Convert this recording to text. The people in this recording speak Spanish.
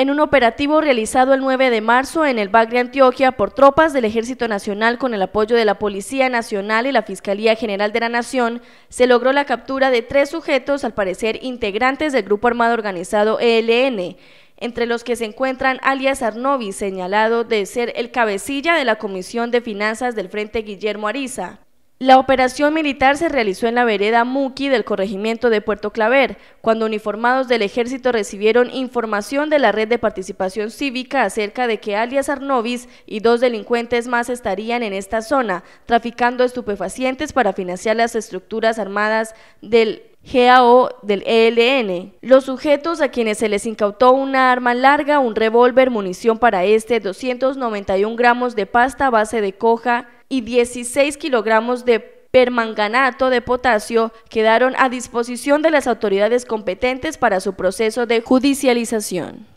en un operativo realizado el 9 de marzo en el Bagre, de Antioquia por tropas del Ejército Nacional con el apoyo de la Policía Nacional y la Fiscalía General de la Nación, se logró la captura de tres sujetos, al parecer integrantes del Grupo Armado Organizado ELN, entre los que se encuentran alias Arnovi, señalado de ser el cabecilla de la Comisión de Finanzas del Frente Guillermo Ariza. La operación militar se realizó en la vereda Muki del corregimiento de Puerto Claver, cuando uniformados del ejército recibieron información de la red de participación cívica acerca de que alias Arnovis y dos delincuentes más estarían en esta zona, traficando estupefacientes para financiar las estructuras armadas del GAO del ELN. Los sujetos a quienes se les incautó una arma larga, un revólver, munición para este, 291 gramos de pasta base de coja, y 16 kilogramos de permanganato de potasio quedaron a disposición de las autoridades competentes para su proceso de judicialización.